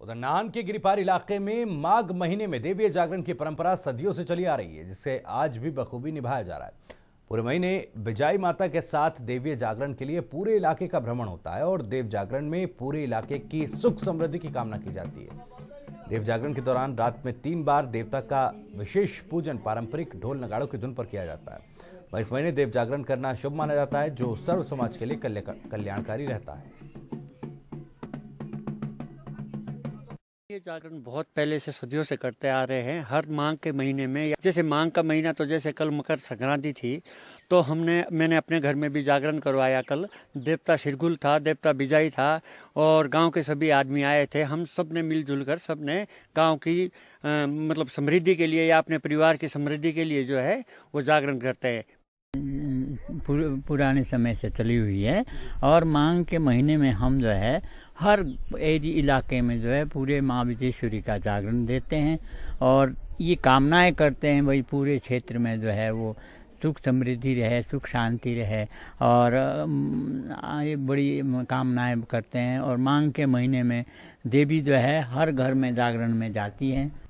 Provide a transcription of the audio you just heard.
उधर नान के गिरिपार इलाके में माघ महीने में देवीय जागरण की परंपरा सदियों से चली आ रही है जिसे आज भी बखूबी निभाया जा रहा है पूरे महीने बिजाई माता के साथ देवी जागरण के लिए पूरे इलाके का भ्रमण होता है और देव जागरण में पूरे इलाके की सुख समृद्धि की कामना की जाती है देव जागरण के दौरान रात में तीन बार देवता का विशेष पूजन पारंपरिक ढोल नगाड़ों की धुन पर किया जाता है वह इस महीने देव जागरण करना शुभ माना जाता है जो सर्व समाज के लिए कल्याणकारी रहता है ये जागरण बहुत पहले से सदियों से करते आ रहे हैं हर माँग के महीने में जैसे माँग का महीना तो जैसे कल मकर संक्रांति थी तो हमने मैंने अपने घर में भी जागरण करवाया कल देवता शिरगुल था देवता बिजाई था और गांव के सभी आदमी आए थे हम सब ने मिलजुल कर सब ने गाँव की आ, मतलब समृद्धि के लिए या अपने परिवार की समृद्धि के लिए जो है वो जागरण करते हैं पुराने समय से चली हुई है और मांग के महीने में हम जो है हर एरी इलाके में जो है पूरे माँ विजेश्वरी का जागरण देते हैं और ये कामनाएं करते हैं भाई पूरे क्षेत्र में जो है वो सुख समृद्धि रहे सुख शांति रहे और ये बड़ी कामनाएं करते हैं और मांग के महीने में देवी जो है हर घर में जागरण में जाती हैं